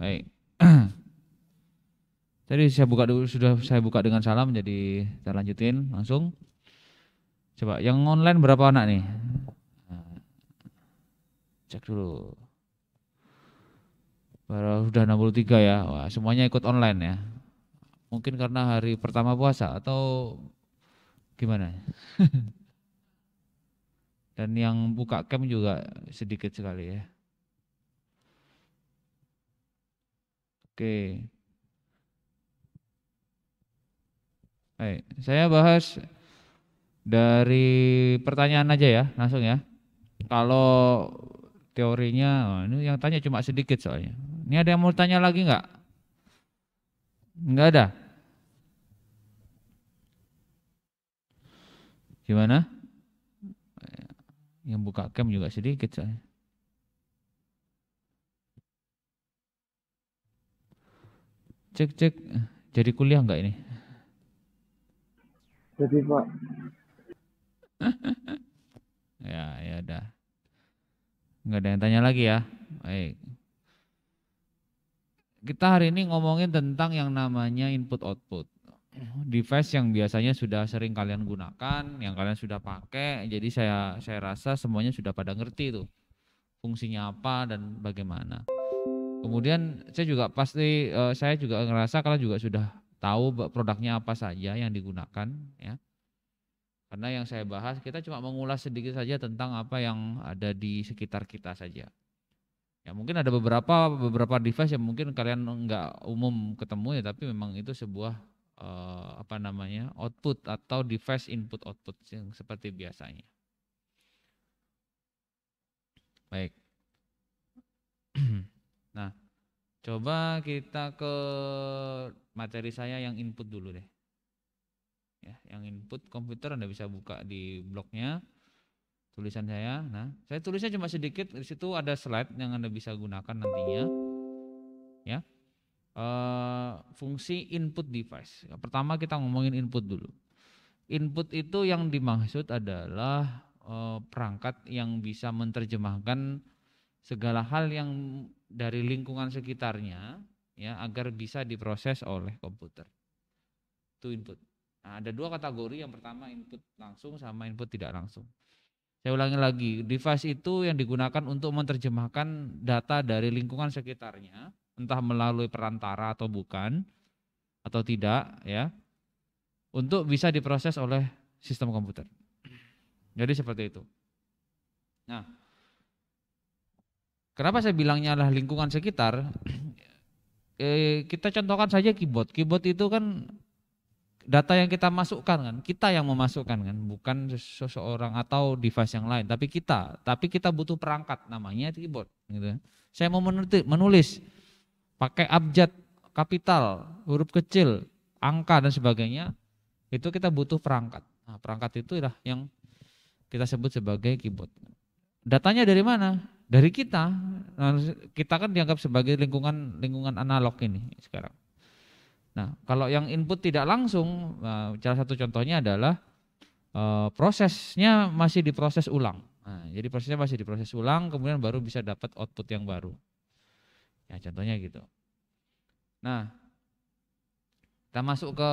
Baik. Tadi saya buka dulu sudah saya buka dengan salam jadi kita lanjutin langsung. Coba yang online berapa anak nih? Nah, cek dulu. Baru sudah 63 ya. Wah, semuanya ikut online ya. Mungkin karena hari pertama puasa atau gimana? Dan yang buka camp juga sedikit sekali ya. Oke. Baik, saya bahas dari pertanyaan aja ya, langsung ya. Kalau teorinya, oh ini yang tanya cuma sedikit soalnya. Ini ada yang mau tanya lagi nggak? Nggak ada. Gimana? Yang buka cam juga sedikit soalnya. cek cek jadi kuliah nggak ini jadi pak ya ya udah nggak ada yang tanya lagi ya baik kita hari ini ngomongin tentang yang namanya input output device yang biasanya sudah sering kalian gunakan yang kalian sudah pakai jadi saya saya rasa semuanya sudah pada ngerti tuh fungsinya apa dan bagaimana Kemudian saya juga pasti uh, saya juga ngerasa kalau juga sudah tahu produknya apa saja yang digunakan ya. Karena yang saya bahas kita cuma mengulas sedikit saja tentang apa yang ada di sekitar kita saja. Ya mungkin ada beberapa beberapa device yang mungkin kalian nggak umum ketemu ya tapi memang itu sebuah uh, apa namanya output atau device input output yang seperti biasanya. Baik. Coba kita ke materi saya yang input dulu deh. Ya, yang input komputer Anda bisa buka di blognya tulisan saya. Nah, saya tulisnya cuma sedikit di situ ada slide yang Anda bisa gunakan nantinya. Ya. E, fungsi input device. Pertama kita ngomongin input dulu. Input itu yang dimaksud adalah e, perangkat yang bisa menerjemahkan segala hal yang dari lingkungan sekitarnya ya agar bisa diproses oleh komputer. Itu input. Nah, ada dua kategori, yang pertama input langsung sama input tidak langsung. Saya ulangi lagi, device itu yang digunakan untuk menerjemahkan data dari lingkungan sekitarnya, entah melalui perantara atau bukan atau tidak ya. Untuk bisa diproses oleh sistem komputer. Jadi seperti itu. Nah, Kenapa saya bilangnya adalah lingkungan sekitar? Eh, kita contohkan saja keyboard. Keyboard itu kan data yang kita masukkan kan, kita yang memasukkan kan, bukan seseorang atau device yang lain, tapi kita. Tapi kita butuh perangkat namanya keyboard gitu. Ya. Saya mau menulis, menulis pakai abjad kapital, huruf kecil, angka dan sebagainya, itu kita butuh perangkat. Nah, perangkat itu adalah yang kita sebut sebagai keyboard. Datanya dari mana? dari kita. Eh, kita kan dianggap sebagai lingkungan lingkungan analog ini sekarang. Nah, kalau yang input tidak langsung, eh, salah satu contohnya adalah eh, prosesnya masih diproses ulang. Nah, jadi prosesnya masih diproses ulang, kemudian baru bisa dapat output yang baru. Ya, contohnya gitu. Nah, kita masuk ke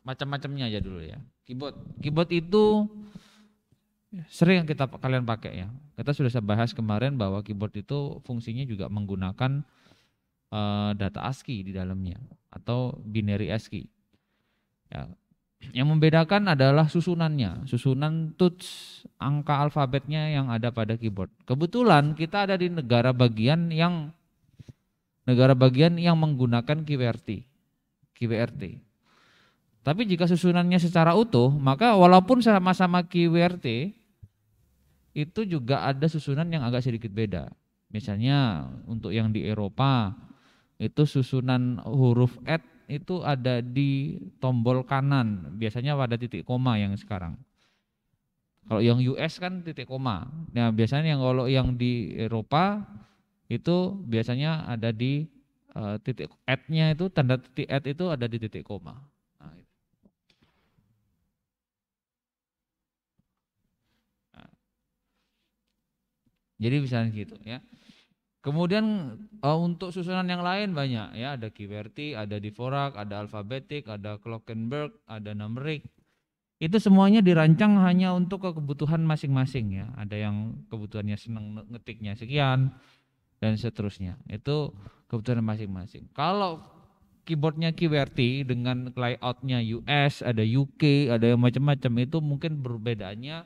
macam-macamnya aja dulu ya. Keyboard, keyboard itu sering yang kita kalian pakai ya. Kita sudah saya bahas kemarin bahwa keyboard itu fungsinya juga menggunakan uh, data ASCII di dalamnya atau binary ASCII. Ya. Yang membedakan adalah susunannya, susunan touch angka alfabetnya yang ada pada keyboard. Kebetulan kita ada di negara bagian yang negara bagian yang menggunakan QWERTY. QWERTY. Tapi jika susunannya secara utuh, maka walaupun sama-sama QWERTY, itu juga ada susunan yang agak sedikit beda. Misalnya untuk yang di Eropa itu susunan huruf et itu ada di tombol kanan, biasanya pada titik koma yang sekarang. Kalau yang US kan titik koma. Nah, biasanya yang kalau yang di Eropa itu biasanya ada di uh, titik at-nya itu tanda titik at itu ada di titik koma. Jadi misalnya gitu ya. Kemudian uh, untuk susunan yang lain banyak ya, ada QWERTY, ada Dvorak, ada alfabetik, ada Clockenberg, ada numeric. Itu semuanya dirancang hanya untuk kebutuhan masing-masing ya. Ada yang kebutuhannya senang ngetiknya sekian dan seterusnya. Itu kebutuhan masing-masing. Kalau keyboardnya QWERTY dengan layoutnya US, ada UK, ada yang macam-macam itu mungkin perbedaannya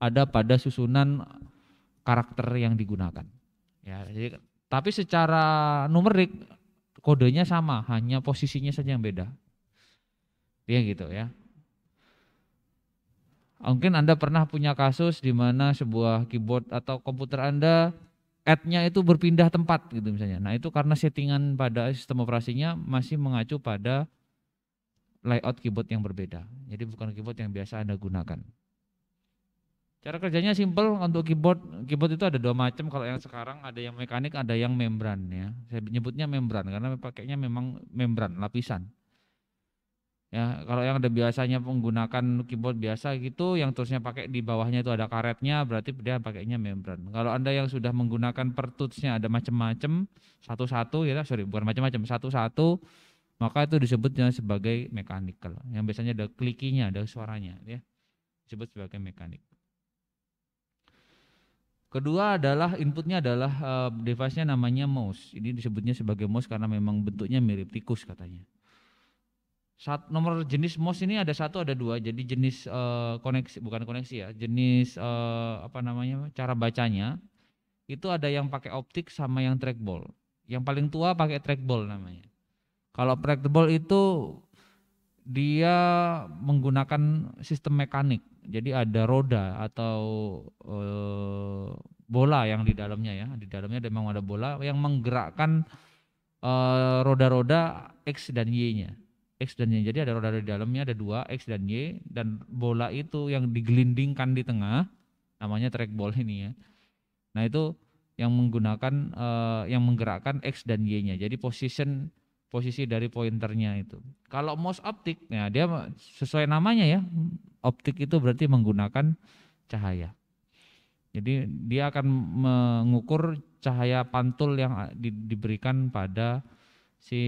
ada pada susunan karakter yang digunakan. Ya, jadi, tapi secara numerik kodenya sama, hanya posisinya saja yang beda. Ya gitu ya. Mungkin Anda pernah punya kasus di mana sebuah keyboard atau komputer Anda add-nya itu berpindah tempat gitu misalnya. Nah, itu karena settingan pada sistem operasinya masih mengacu pada layout keyboard yang berbeda. Jadi bukan keyboard yang biasa Anda gunakan. Cara kerjanya simple untuk keyboard. Keyboard itu ada dua macam kalau yang sekarang ada yang mekanik, ada yang membran ya. Saya nyebutnya membran karena pakainya memang membran lapisan. Ya, kalau yang ada biasanya menggunakan keyboard biasa gitu yang terusnya pakai di bawahnya itu ada karetnya berarti dia pakainya membran. Kalau Anda yang sudah menggunakan pertutsnya ada macam-macam satu-satu ya, sorry bukan macam-macam satu-satu maka itu disebutnya sebagai mechanical. Yang biasanya ada klikinya, ada suaranya ya. Disebut sebagai mekanik. Kedua adalah inputnya adalah uh, device-nya namanya mouse. Ini disebutnya sebagai mouse karena memang bentuknya mirip tikus katanya. Sat, nomor jenis mouse ini ada satu ada dua. Jadi jenis uh, koneksi bukan koneksi ya, jenis uh, apa namanya cara bacanya itu ada yang pakai optik sama yang trackball. Yang paling tua pakai trackball namanya. Kalau trackball itu dia menggunakan sistem mekanik jadi ada roda atau e, bola yang di dalamnya ya di dalamnya memang ada bola yang menggerakkan eh, roda-roda e, x dan y-nya x dan y jadi ada roda, di dalamnya ada dua x dan y dan bola itu yang digelindingkan di tengah namanya trackball ini ya nah itu yang menggunakan e, yang menggerakkan x dan y-nya. Jadi position posisi dari pointernya itu. Kalau mouse optik, ya dia sesuai namanya ya, optik itu berarti menggunakan cahaya. Jadi dia akan mengukur cahaya pantul yang di, diberikan pada si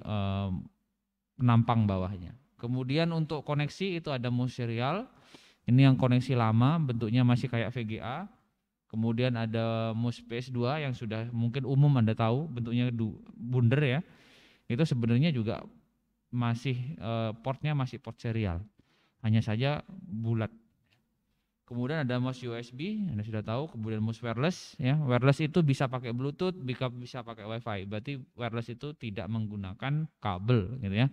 eh, penampang bawahnya. Kemudian untuk koneksi itu ada mouse serial. Ini yang koneksi lama, bentuknya masih kayak VGA. Kemudian ada mouse PS2 yang sudah mungkin umum Anda tahu, bentuknya bundar ya itu sebenarnya juga masih eh, portnya masih port serial hanya saja bulat kemudian ada mouse USB Anda sudah tahu kemudian mouse wireless ya wireless itu bisa pakai Bluetooth bisa bisa pakai WiFi berarti wireless itu tidak menggunakan kabel gitu ya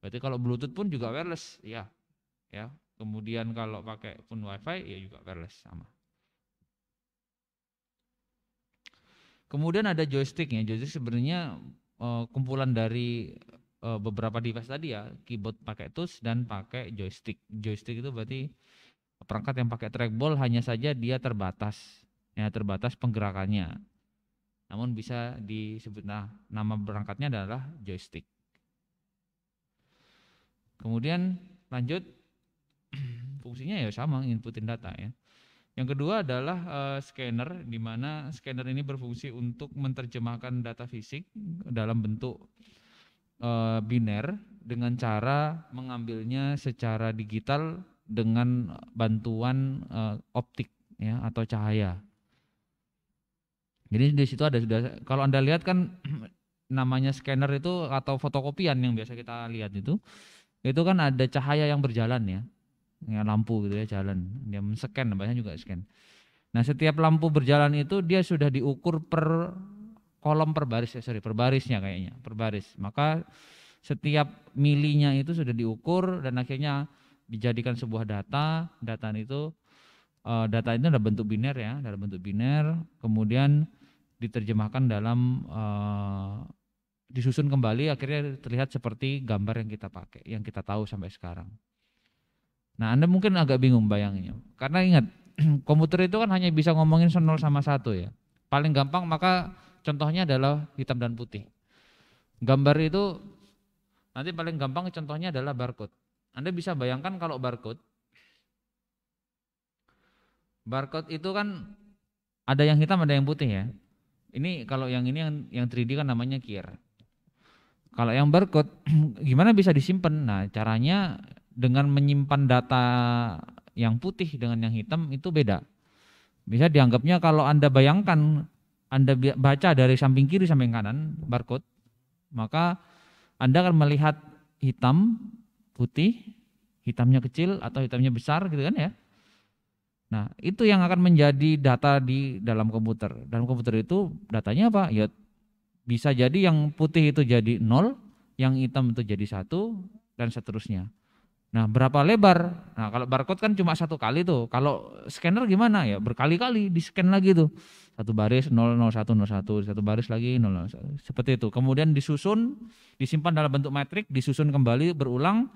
berarti kalau Bluetooth pun juga wireless ya ya kemudian kalau pakai pun WiFi ya juga wireless sama kemudian ada joystick ya joystick sebenarnya uh, kumpulan dari uh, beberapa device tadi ya, keyboard pakai touch dan pakai joystick. Joystick itu berarti perangkat yang pakai trackball hanya saja dia terbatas, ya terbatas penggerakannya. Namun bisa disebut nah, nama perangkatnya adalah joystick. Kemudian lanjut fungsinya ya sama inputin data ya. Yang kedua adalah uh, scanner, di mana scanner ini berfungsi untuk menerjemahkan data fisik dalam bentuk uh, biner dengan cara mengambilnya secara digital dengan bantuan uh, optik ya atau cahaya. Jadi di situ ada sudah kalau Anda lihat kan namanya scanner itu atau fotokopian yang biasa kita lihat itu itu kan ada cahaya yang berjalan ya ya, lampu gitu ya jalan dia men-scan namanya juga scan nah setiap lampu berjalan itu dia sudah diukur per kolom per baris ya sorry per barisnya kayaknya per baris maka setiap milinya itu sudah diukur dan akhirnya dijadikan sebuah data data itu eh, data itu dalam bentuk biner ya dalam bentuk biner kemudian diterjemahkan dalam eh, disusun kembali akhirnya terlihat seperti gambar yang kita pakai yang kita tahu sampai sekarang Nah Anda mungkin agak bingung bayanginnya. Karena ingat, komputer itu kan hanya bisa ngomongin 0 sama 1 ya. Paling gampang maka contohnya adalah hitam dan putih. Gambar itu nanti paling gampang contohnya adalah barcode. Anda bisa bayangkan kalau barcode, barcode itu kan ada yang hitam ada yang putih ya. Ini kalau yang ini yang, yang 3D kan namanya QR. Kalau yang barcode gimana bisa disimpan? Nah caranya dengan menyimpan data yang putih dengan yang hitam itu beda. Bisa dianggapnya kalau Anda bayangkan Anda baca dari samping kiri sampai kanan barcode, maka Anda akan melihat hitam, putih, hitamnya kecil atau hitamnya besar gitu kan ya. Nah, itu yang akan menjadi data di dalam komputer. Dalam komputer itu datanya apa? Ya bisa jadi yang putih itu jadi nol, yang hitam itu jadi satu dan seterusnya. Nah, berapa lebar? Nah, kalau barcode kan cuma satu kali tuh. Kalau scanner gimana ya? Berkali-kali di-scan lagi tuh. Satu baris 00101, satu baris lagi 001. Seperti itu. Kemudian disusun, disimpan dalam bentuk matrik, disusun kembali berulang.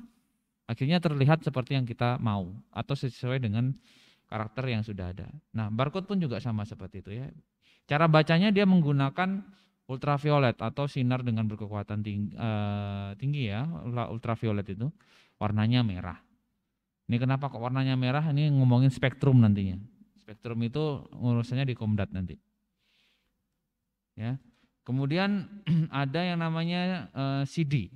Akhirnya terlihat seperti yang kita mau atau sesuai dengan karakter yang sudah ada. Nah, barcode pun juga sama seperti itu ya. Cara bacanya dia menggunakan ultraviolet atau sinar dengan berkekuatan tinggi, uh, eh, tinggi ya, ultraviolet itu warnanya merah. Ini kenapa kok warnanya merah? Ini ngomongin spektrum nantinya. Spektrum itu urusannya di Komdat nanti. Ya. Kemudian ada yang namanya eh, CD,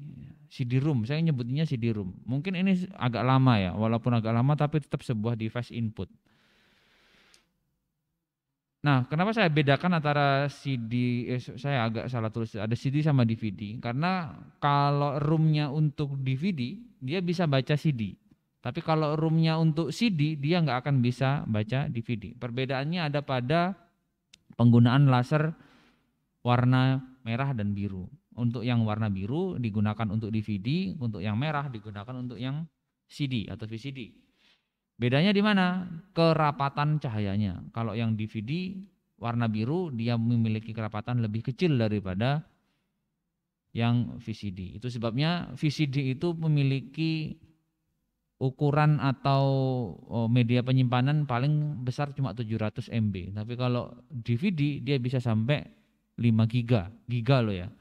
CD room. Saya nyebutnya CD room. Mungkin ini agak lama ya, walaupun agak lama tapi tetap sebuah device input. Nah, kenapa saya bedakan antara CD, eh, saya agak salah tulis, ada CD sama DVD. Karena kalau roomnya untuk DVD, dia bisa baca CD. Tapi kalau roomnya untuk CD, dia nggak akan bisa baca DVD. Perbedaannya ada pada penggunaan laser warna merah dan biru. Untuk yang warna biru digunakan untuk DVD, untuk yang merah digunakan untuk yang CD atau VCD. Bedanya di mana? Kerapatan cahayanya. Kalau yang DVD warna biru dia memiliki kerapatan lebih kecil daripada yang VCD. Itu sebabnya VCD itu memiliki ukuran atau oh, media penyimpanan paling besar cuma 700 MB. Tapi kalau DVD dia bisa sampai 5 giga, giga loh ya.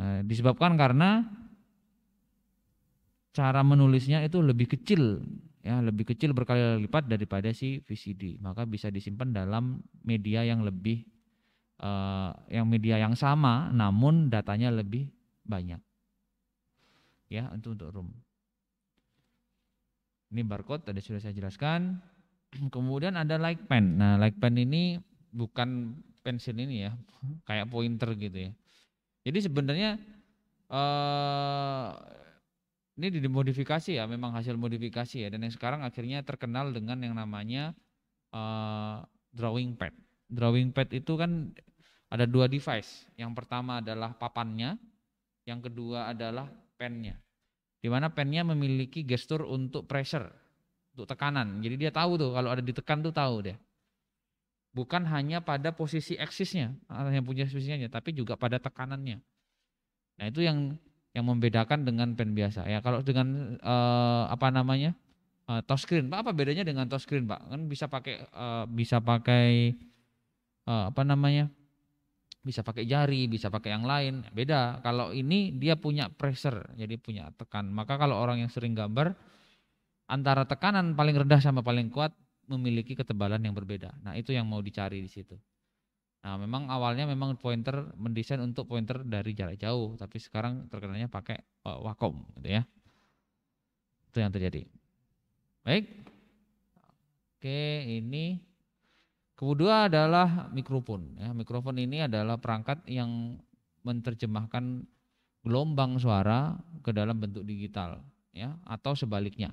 Nah, disebabkan karena cara menulisnya itu lebih kecil ya lebih kecil berkali lipat daripada si VCD maka bisa disimpan dalam media yang lebih uh, yang media yang sama namun datanya lebih banyak ya untuk untuk room ini barcode tadi sudah saya jelaskan kemudian ada light pen nah light pen ini bukan pensil ini ya kayak pointer gitu ya jadi sebenarnya uh, ini dimodifikasi ya, memang hasil modifikasi ya. Dan yang sekarang akhirnya terkenal dengan yang namanya uh, drawing pad. Drawing pad itu kan ada dua device. Yang pertama adalah papannya, yang kedua adalah pennya. Di mana pennya memiliki gestur untuk pressure, untuk tekanan. Jadi dia tahu tuh kalau ada ditekan tuh tahu deh bukan hanya pada posisi eksisnya yang punya posisinya tapi juga pada tekanannya nah itu yang yang membedakan dengan pen biasa ya kalau dengan uh, apa namanya uh, eh, touchscreen pak apa bedanya dengan touchscreen pak kan bisa pakai uh, bisa pakai uh, apa namanya bisa pakai jari bisa pakai yang lain beda kalau ini dia punya pressure jadi punya tekan maka kalau orang yang sering gambar antara tekanan paling rendah sama paling kuat memiliki ketebalan yang berbeda nah itu yang mau dicari di situ Nah, memang awalnya memang pointer mendesain untuk pointer dari jarak jauh, tapi sekarang terkenalnya pakai uh, Wacom gitu ya. Itu yang terjadi. Baik. Oke, ini kedua adalah mikrofon ya. Mikrofon ini adalah perangkat yang menerjemahkan gelombang suara ke dalam bentuk digital ya atau sebaliknya.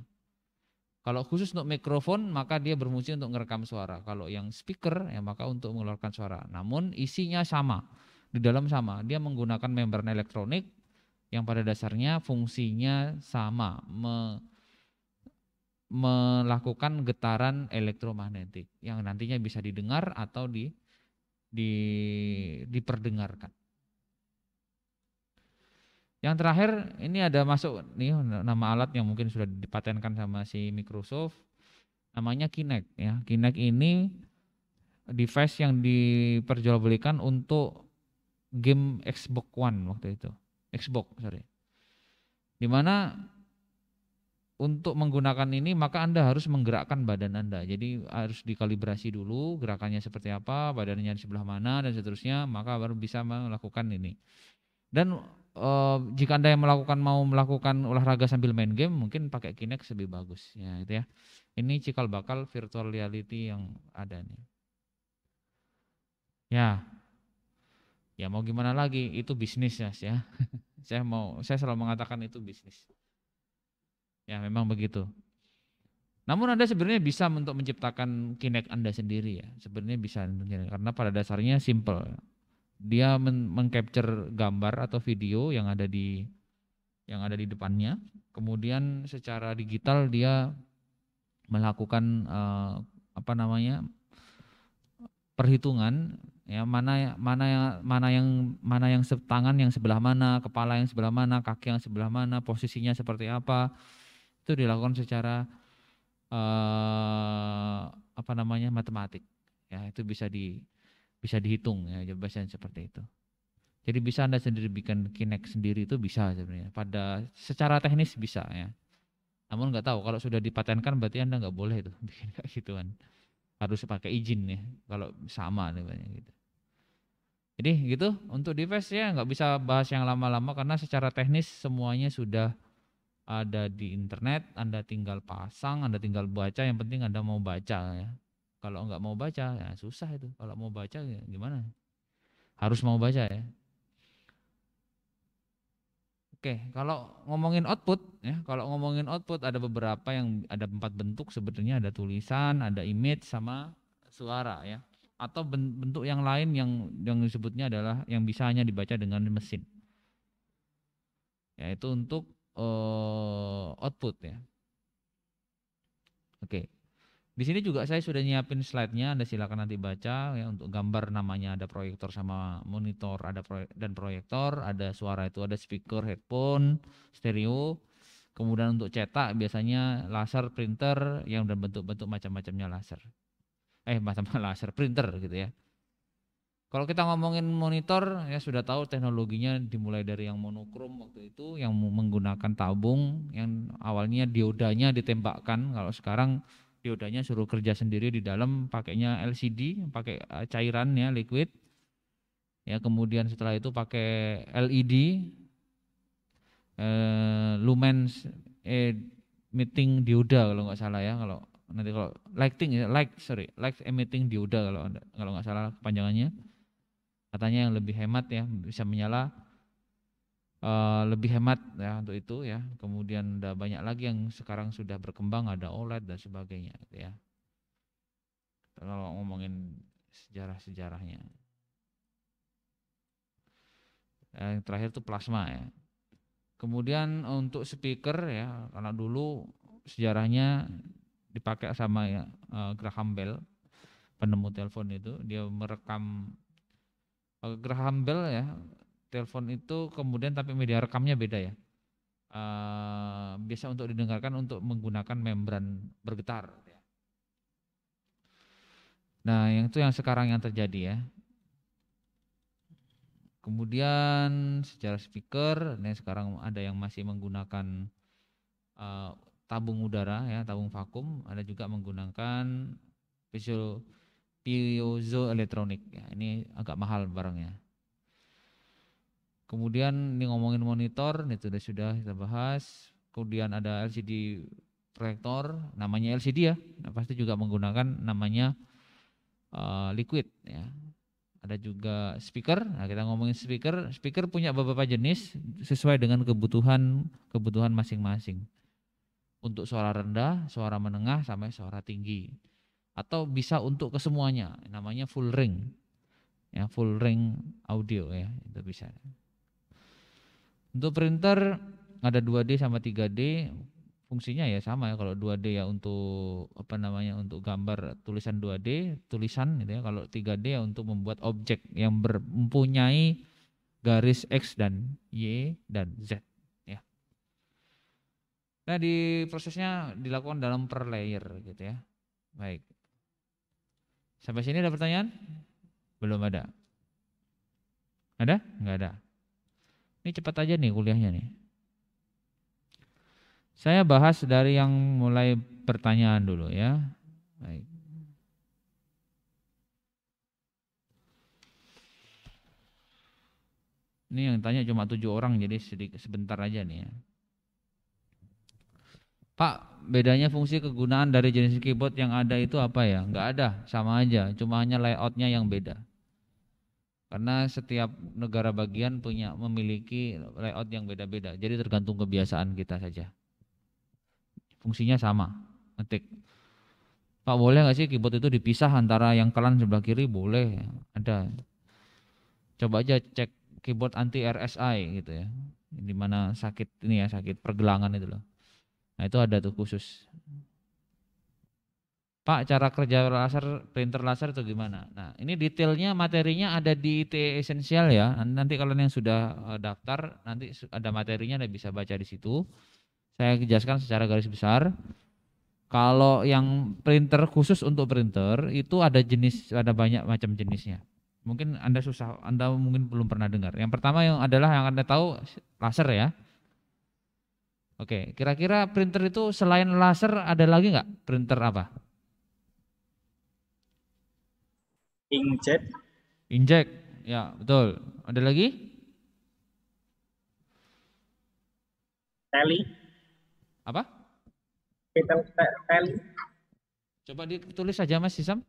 Kalau khusus untuk mikrofon maka dia berfungsi untuk merekam suara. Kalau yang speaker ya maka untuk mengeluarkan suara. Namun isinya sama. Di dalam sama. Dia menggunakan membran elektronik yang pada dasarnya fungsinya sama me, melakukan getaran elektromagnetik yang nantinya bisa didengar atau di, di diperdengarkan. Yang terakhir ini ada masuk nih nama alat yang mungkin sudah dipatenkan sama si Microsoft namanya Kinect ya. Kinect ini device yang diperjualbelikan untuk game Xbox One waktu itu. Xbox, sorry. Dimana untuk menggunakan ini maka Anda harus menggerakkan badan Anda. Jadi harus dikalibrasi dulu gerakannya seperti apa, badannya di sebelah mana dan seterusnya, maka baru bisa melakukan ini. Dan uh, jika anda yang melakukan mau melakukan olahraga sambil main game mungkin pakai Kinect lebih bagus ya itu ya ini cikal bakal virtual reality yang ada nih ya ya mau gimana lagi itu bisnis ya ya saya mau saya selalu mengatakan itu bisnis ya memang begitu namun Anda sebenarnya bisa untuk menciptakan Kinect Anda sendiri ya. Sebenarnya bisa karena pada dasarnya simple dia men mengcapture gambar atau video yang ada di yang ada di depannya. Kemudian secara digital dia melakukan uh, apa namanya perhitungan ya mana mana yang mana yang mana yang tangan yang sebelah mana, kepala yang sebelah mana, kaki yang sebelah mana, posisinya seperti apa. Itu dilakukan secara uh, apa namanya matematik. Ya, itu bisa di bisa dihitung ya jabatan seperti itu. Jadi bisa Anda sendiri bikin kinek sendiri itu bisa sebenarnya. Pada secara teknis bisa ya. Namun nggak tahu kalau sudah dipatenkan berarti Anda nggak boleh itu bikin kayak gituan. Harus pakai izin ya kalau sama namanya gitu. Jadi gitu untuk device ya nggak bisa bahas yang lama-lama karena secara teknis semuanya sudah ada di internet, Anda tinggal pasang, Anda tinggal baca, yang penting Anda mau baca ya. Kalau nggak mau baca, ya susah itu. Kalau mau baca ya gimana? Harus mau baca ya. Oke, kalau ngomongin output ya, kalau ngomongin output ada beberapa yang ada empat bentuk sebenarnya ada tulisan, ada image sama suara ya. Atau bentuk yang lain yang yang disebutnya adalah yang bisa hanya dibaca dengan mesin. Yaitu untuk uh, output ya. Oke. Di sini juga saya sudah nyiapin slide-nya, Anda silakan nanti baca ya untuk gambar namanya ada proyektor sama monitor, ada proyek dan proyektor, ada suara itu ada speaker, headphone, stereo. Kemudian untuk cetak biasanya laser, printer yang dan bentuk-bentuk macam-macamnya laser. Eh, macam-macam laser, printer gitu ya. Kalau kita ngomongin monitor ya sudah tahu teknologinya dimulai dari yang monokrom waktu itu yang menggunakan tabung yang awalnya diodanya ditembakkan kalau sekarang diodanya suruh kerja sendiri di dalam pakainya LCD pakai eh, cairan ya liquid ya kemudian setelah itu pakai LED eh, lumen eh, emitting dioda kalau nggak salah ya kalau nanti kalau lighting ya, light sorry light emitting dioda kalau kalau nggak salah kepanjangannya katanya yang lebih hemat ya bisa menyala Eh, lebih hemat ya untuk itu ya. Kemudian ada banyak lagi yang sekarang sudah berkembang ada OLED dan sebagainya gitu ya. Kalau ngomongin sejarah-sejarahnya. Yang terakhir itu plasma ya. Kemudian untuk speaker ya, karena dulu sejarahnya dipakai sama ya, eh, Graham Bell, penemu telepon itu, dia merekam eh, Graham Bell ya telepon itu kemudian tapi media rekamnya beda ya uh, biasa untuk didengarkan untuk menggunakan membran bergetar gitu ya. nah yang itu yang sekarang yang terjadi ya kemudian secara speaker ini sekarang ada yang masih menggunakan uh, tabung udara ya tabung vakum ada juga menggunakan piezo piezo elektronik ya, ini agak mahal barangnya Kemudian ini ngomongin monitor, ini sudah sudah kita bahas. Kemudian ada LCD proyektor, namanya LCD ya. Nah, pasti juga menggunakan namanya uh, liquid ya. Ada juga speaker. Nah, kita ngomongin speaker. Speaker punya beberapa jenis sesuai dengan kebutuhan kebutuhan masing-masing. Untuk suara rendah, suara menengah sampai suara tinggi. Atau bisa untuk kesemuanya, namanya full ring. Ya, full ring audio ya, itu bisa. Untuk printer ada 2D sama 3D, fungsinya ya sama ya kalau 2D ya untuk apa namanya untuk gambar tulisan 2D tulisan gitu ya kalau 3D ya untuk membuat objek yang mempunyai garis X dan Y dan Z ya. Nah, di prosesnya dilakukan dalam per layer gitu ya. Baik. Sampai sini ada pertanyaan? Belum ada. Ada? Enggak ada. Ini cepat aja nih kuliahnya nih. Saya bahas dari yang mulai pertanyaan dulu ya. Baik. Ini yang tanya cuma tujuh orang jadi sedikit sebentar aja nih ya. Pak, bedanya fungsi kegunaan dari jenis keyboard yang ada itu apa ya? Enggak ada, sama aja. Cuma hanya layoutnya yang beda. Karena setiap negara bagian punya memiliki layout yang beda-beda. Jadi tergantung kebiasaan kita saja. Fungsinya sama, ngetik. Pak boleh nggak sih keyboard itu dipisah antara yang kanan sebelah kiri? Boleh, ada. Coba aja cek keyboard anti RSI gitu ya. Di mana sakit ini ya, sakit pergelangan itu loh. Nah, itu ada tuh khusus. Pak cara kerja laser printer laser itu gimana? Nah ini detailnya materinya ada di ITE esensial ya. Nanti kalian yang sudah eh, daftar nanti ada materinya anda bisa baca di situ. Saya jelaskan secara garis besar. Kalau yang printer khusus untuk printer itu ada jenis ada banyak macam jenisnya. Mungkin anda susah anda mungkin belum pernah dengar. Yang pertama yang adalah yang anda tahu laser ya. Oke, kira-kira printer itu selain laser ada lagi nggak printer apa? Inject. Inject. Ya, betul. Ada lagi? Tally. Apa? Kita tally. Coba ditulis saja Mas Sisam.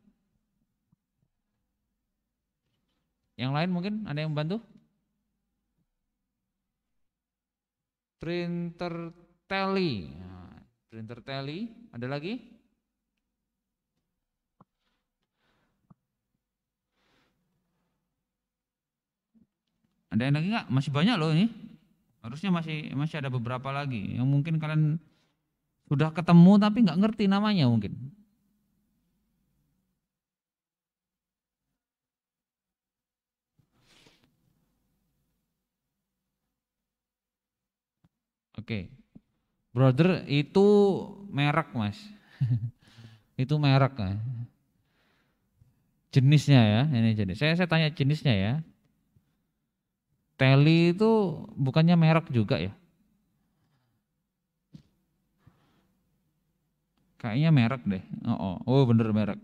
Yang lain mungkin ada yang membantu? Printer tally. Nah, printer tally, ada lagi? Ada yang lagi nggak? Masih banyak loh ini. Harusnya masih masih ada beberapa lagi yang mungkin kalian sudah ketemu tapi nggak ngerti namanya mungkin. Oke. Okay. Brother itu merek, Mas. itu merek. Ya. Jenisnya ya, ini jadi. Saya saya tanya jenisnya ya. Teli itu bukannya merek juga ya? Kayaknya merek deh. Oh, oh, oh bener merek.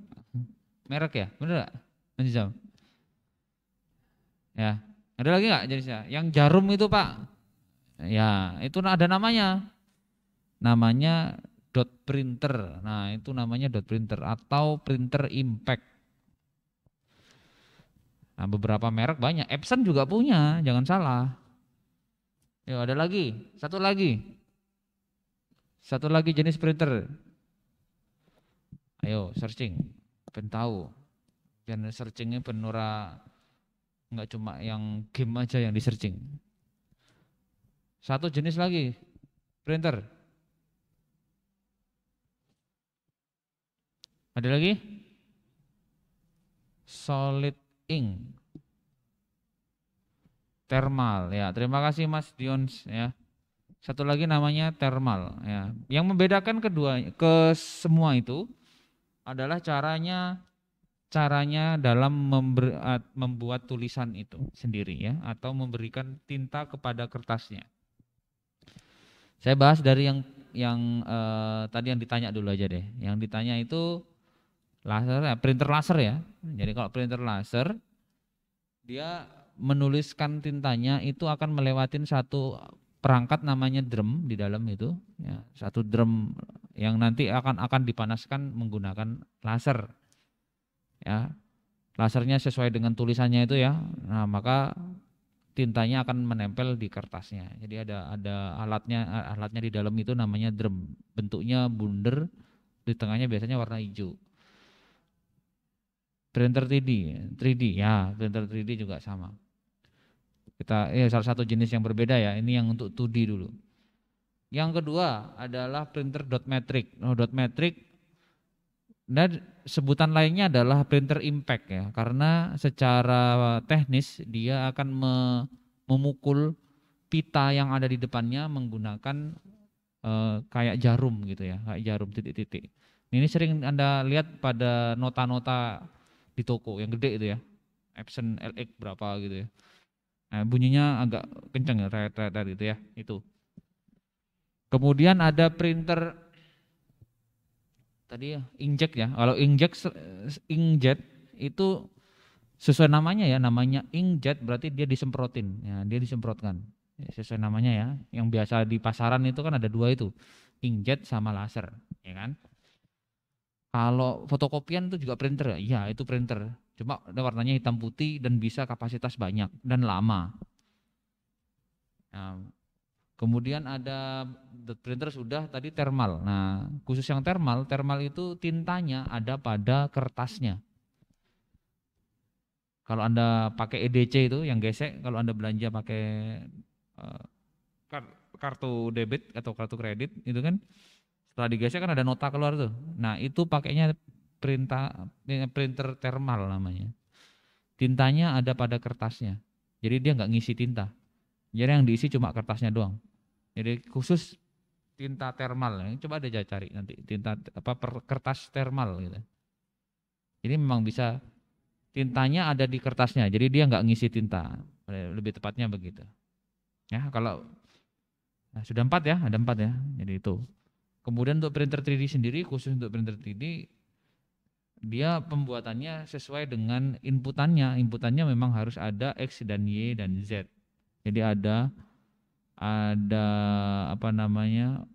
Merek ya, bener gak? Mas Jam. Ya, ada lagi nggak jadi saya? Yang jarum itu pak? Ya, itu ada namanya. Namanya dot printer. Nah, itu namanya dot printer atau printer impact. Nah, beberapa merek banyak. Epson juga punya, jangan salah. Ya, ada lagi, satu lagi. Satu lagi jenis printer. Ayo searching, pen tahu. Dan searchingnya penura nggak cuma yang game aja yang di searching. Satu jenis lagi, printer. Ada lagi? Solid ing thermal ya terima kasih Mas Dions ya satu lagi namanya thermal ya yang membedakan kedua ke semua itu adalah caranya caranya dalam member, membuat tulisan itu sendiri ya atau memberikan tinta kepada kertasnya saya bahas dari yang yang eh, tadi yang ditanya dulu aja deh yang ditanya itu laser ya, printer laser ya. Jadi kalau printer laser dia menuliskan tintanya itu akan melewatin satu perangkat namanya drum di dalam itu ya, satu drum yang nanti akan akan dipanaskan menggunakan laser ya lasernya sesuai dengan tulisannya itu ya nah maka tintanya akan menempel di kertasnya jadi ada ada alatnya alatnya di dalam itu namanya drum bentuknya bundar di tengahnya biasanya warna hijau Printer 3D, 3D ya, printer 3D juga sama. Kita ya salah satu jenis yang berbeda ya, ini yang untuk 2D dulu. Yang kedua adalah printer dot matrix. Oh, dot matrix dan sebutan lainnya adalah printer impact ya, karena secara teknis dia akan memukul pita yang ada di depannya menggunakan eh, kayak jarum gitu ya, kayak jarum titik-titik. Ini sering Anda lihat pada nota-nota di toko yang gede itu ya Epson LX berapa gitu ya nah, bunyinya agak kenceng ya ret tadi gitu ya itu kemudian ada printer tadi ya, inject ya kalau injek inkjet itu sesuai namanya ya namanya inkjet berarti dia disemprotin ya dia disemprotkan ya, sesuai namanya ya yang biasa di pasaran itu kan ada dua itu inkjet sama laser ya kan kalau fotokopian itu juga printer ya? Iya, itu printer. Cuma warnanya hitam putih dan bisa kapasitas banyak dan lama. Nah, kemudian ada printer sudah tadi thermal. Nah, khusus yang thermal, thermal itu tintanya ada pada kertasnya. Kalau Anda pakai EDC itu yang gesek, kalau Anda belanja pakai uh, kartu debit atau kartu kredit itu kan setelah digesek kan ada nota keluar tuh nah itu pakainya perintah eh, printer thermal namanya tintanya ada pada kertasnya jadi dia nggak ngisi tinta jadi yang diisi cuma kertasnya doang jadi khusus tinta thermal coba ada aja cari nanti tinta apa per, kertas thermal gitu jadi memang bisa tintanya ada di kertasnya jadi dia nggak ngisi tinta lebih tepatnya begitu ya kalau nah, sudah empat ya, ada empat ya. Jadi itu. Kemudian untuk printer 3D sendiri khusus untuk printer 3D dia pembuatannya sesuai dengan inputannya. Inputannya memang harus ada X dan Y dan Z. Jadi ada ada apa namanya?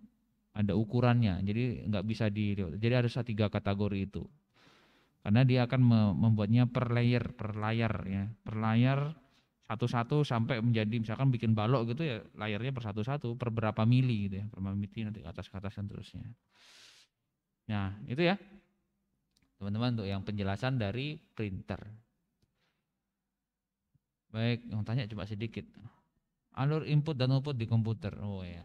ada ukurannya. Jadi nggak bisa di jadi harus tiga kategori itu. Karena dia akan membuatnya per layer, per layar ya. Per layar satu-satu sampai menjadi misalkan bikin balok gitu ya layarnya per satu-satu per berapa mili gitu ya per mili nanti ke atas ke atas dan terusnya nah itu ya teman-teman untuk yang penjelasan dari printer baik yang tanya cuma sedikit alur input dan output di komputer oh ya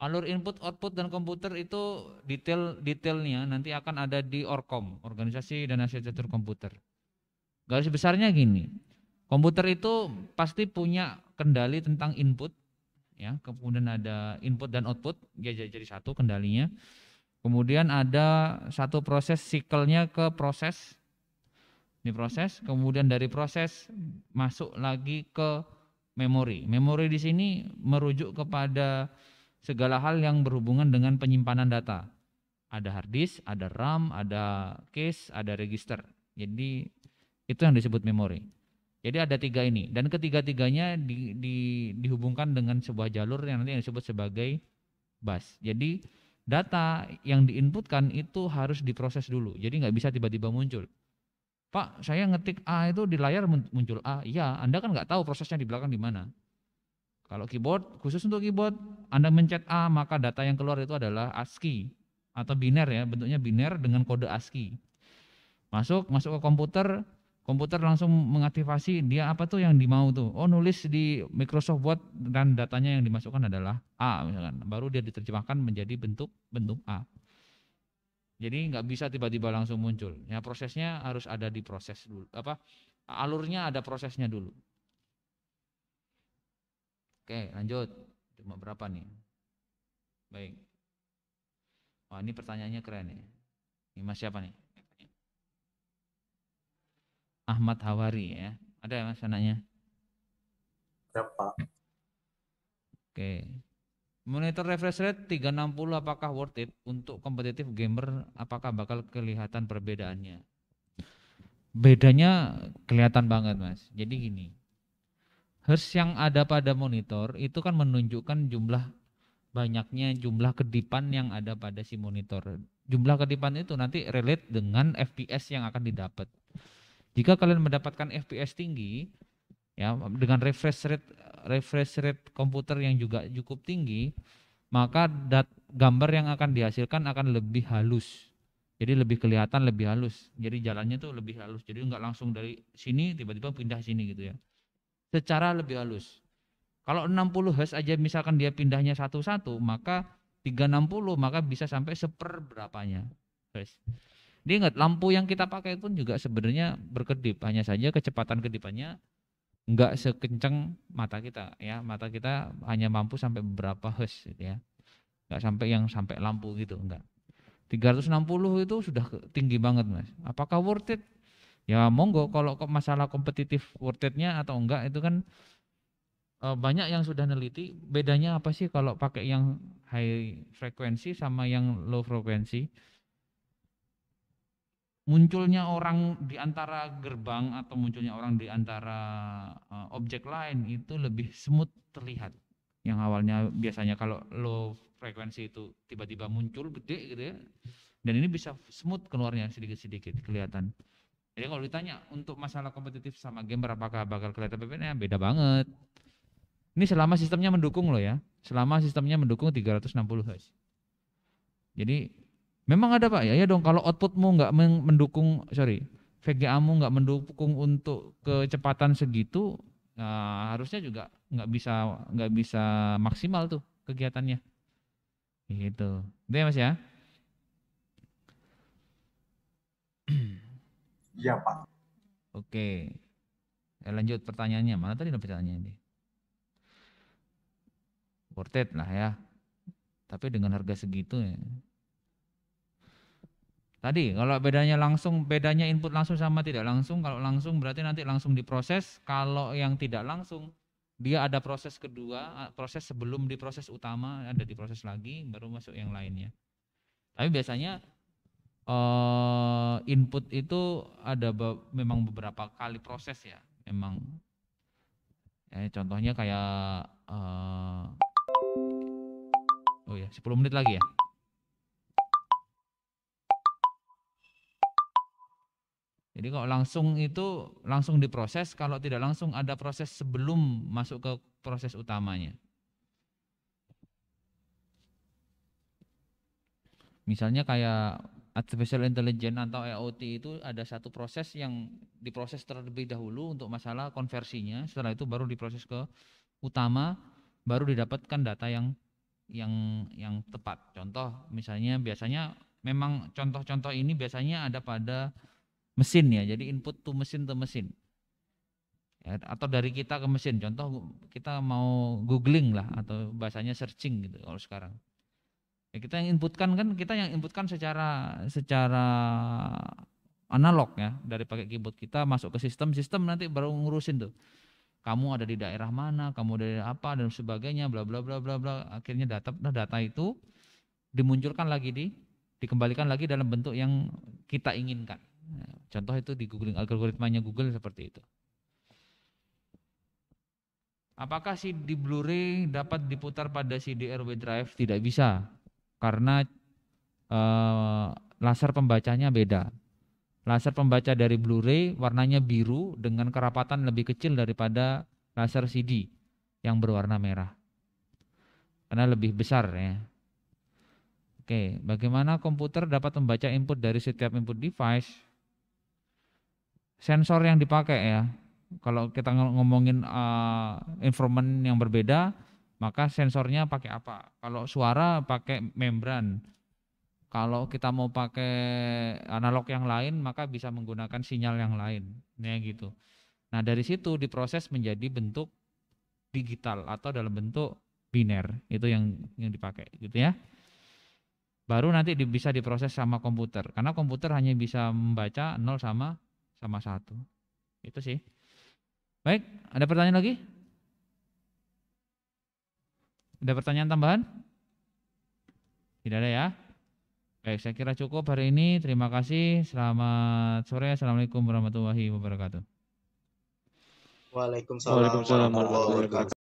alur input output dan komputer itu detail detailnya nanti akan ada di Orkom organisasi dan asetatur komputer garis besarnya gini Komputer itu pasti punya kendali tentang input, ya. Kemudian ada input dan output, dia jadi, jadi satu kendalinya. Kemudian ada satu proses siklenya ke proses, ini proses. Kemudian dari proses masuk lagi ke memori. Memori di sini merujuk kepada segala hal yang berhubungan dengan penyimpanan data. Ada hard disk, ada RAM, ada case, ada register. Jadi itu yang disebut memori. Jadi ada tiga ini dan ketiga-tiganya di, di, dihubungkan dengan sebuah jalur yang nanti yang disebut sebagai bus. Jadi data yang diinputkan itu harus diproses dulu. Jadi nggak bisa tiba-tiba muncul. Pak, saya ngetik A itu di layar muncul A. Ya, Anda kan nggak tahu prosesnya di belakang di mana. Kalau keyboard, khusus untuk keyboard, Anda mencet A, maka data yang keluar itu adalah ASCII atau biner ya, bentuknya biner dengan kode ASCII. Masuk, masuk ke komputer, komputer langsung mengaktifasi dia apa tuh yang dimau tuh oh nulis di Microsoft Word dan datanya yang dimasukkan adalah A misalkan baru dia diterjemahkan menjadi bentuk bentuk A jadi nggak bisa tiba-tiba langsung muncul ya prosesnya harus ada di proses dulu apa alurnya ada prosesnya dulu oke lanjut cuma berapa nih baik wah ini pertanyaannya keren ya. ini mas siapa nih Ahmad Hawari ya. Ada ya mas anaknya? ya, Pak. Oke. Monitor refresh rate 360 apakah worth it untuk kompetitif gamer? Apakah bakal kelihatan perbedaannya? Bedanya kelihatan banget mas. Jadi gini, hertz yang ada pada monitor itu kan menunjukkan jumlah banyaknya jumlah kedipan yang ada pada si monitor. Jumlah kedipan itu nanti relate dengan FPS yang akan didapat. Jika kalian mendapatkan FPS tinggi, ya dengan refresh rate refresh rate komputer yang juga cukup tinggi, maka dat gambar yang akan dihasilkan akan lebih halus. Jadi lebih kelihatan, lebih halus. Jadi jalannya tuh lebih halus. Jadi nggak langsung dari sini tiba-tiba pindah sini gitu ya. Secara lebih halus. Kalau 60 Hz aja misalkan dia pindahnya satu-satu, maka 360 maka bisa sampai seperberapanya. Guys. Dia ingat lampu yang kita pakai pun juga sebenarnya berkedip, hanya saja kecepatan kedipannya nggak sekencang mata kita ya mata kita hanya mampu sampai beberapa hertz gitu ya Enggak sampai yang sampai lampu gitu enggak 360 itu sudah tinggi banget mas apakah worth it ya monggo kalau masalah kompetitif worth it-nya atau enggak itu kan eh, banyak yang sudah neliti bedanya apa sih kalau pakai yang high frequency sama yang low frequency munculnya orang di antara gerbang atau munculnya orang di antara uh, objek lain itu lebih smooth terlihat. Yang awalnya biasanya kalau low frekuensi itu tiba-tiba muncul gede gitu ya. Dan ini bisa smooth keluarnya sedikit-sedikit kelihatan. Jadi kalau ditanya untuk masalah kompetitif sama game, apakah bakal kelihatan PPN ya Beda banget. Ini selama sistemnya mendukung loh ya. Selama sistemnya mendukung 360 Hz. Jadi Memang ada Pak, ya, ya dong kalau outputmu nggak mendukung, sorry, VGA-mu nggak mendukung untuk kecepatan segitu, nah, harusnya juga nggak bisa nggak bisa maksimal tuh kegiatannya. Gitu. Itu ya Mas ya? Iya Pak. Oke. Ya, lanjut pertanyaannya, mana tadi pertanyaannya? ini Portet lah ya. Tapi dengan harga segitu ya Tadi kalau bedanya langsung, bedanya input langsung sama tidak langsung. Kalau langsung berarti nanti langsung diproses. Kalau yang tidak langsung, dia ada proses kedua, proses sebelum diproses utama ada diproses lagi, baru masuk yang lainnya. Tapi biasanya eh, input itu ada memang beberapa kali proses ya, memang. Eh, contohnya kayak eh, oh ya 10 menit lagi ya. Jadi kalau langsung itu langsung diproses, kalau tidak langsung ada proses sebelum masuk ke proses utamanya. Misalnya kayak artificial intelligence atau IoT itu ada satu proses yang diproses terlebih dahulu untuk masalah konversinya, setelah itu baru diproses ke utama, baru didapatkan data yang yang yang tepat. Contoh misalnya biasanya memang contoh-contoh ini biasanya ada pada mesin ya. Jadi input to mesin to mesin. Ya, atau dari kita ke mesin. Contoh kita mau googling lah atau bahasanya searching gitu kalau sekarang. Ya, kita yang inputkan kan kita yang inputkan secara secara analog ya dari pakai keyboard kita masuk ke sistem sistem nanti baru ngurusin tuh kamu ada di daerah mana kamu dari apa dan sebagainya bla bla bla bla bla akhirnya data nah data itu dimunculkan lagi di dikembalikan lagi dalam bentuk yang kita inginkan Contoh itu di googling algoritmanya Google seperti itu. Apakah CD Blu-ray dapat diputar pada CD RW drive? Tidak bisa karena eh, laser pembacanya beda. Laser pembaca dari Blu-ray warnanya biru dengan kerapatan lebih kecil daripada laser CD yang berwarna merah. Karena lebih besar ya. Oke, bagaimana komputer dapat membaca input dari setiap input device? sensor yang dipakai ya. Kalau kita ngomongin uh, eh, instrumen yang berbeda, maka sensornya pakai apa? Kalau suara pakai membran. Kalau kita mau pakai analog yang lain, maka bisa menggunakan sinyal yang lain. Ya gitu. Nah, dari situ diproses menjadi bentuk digital atau dalam bentuk biner. Itu yang yang dipakai gitu ya baru nanti bisa diproses sama komputer karena komputer hanya bisa membaca 0 sama sama satu. Itu sih. Baik, ada pertanyaan lagi? Ada pertanyaan tambahan? Tidak ada ya? Baik, saya kira cukup hari ini. Terima kasih. Selamat sore. Assalamualaikum warahmatullahi wabarakatuh. Waalaikumsalam warahmatullahi wabarakatuh.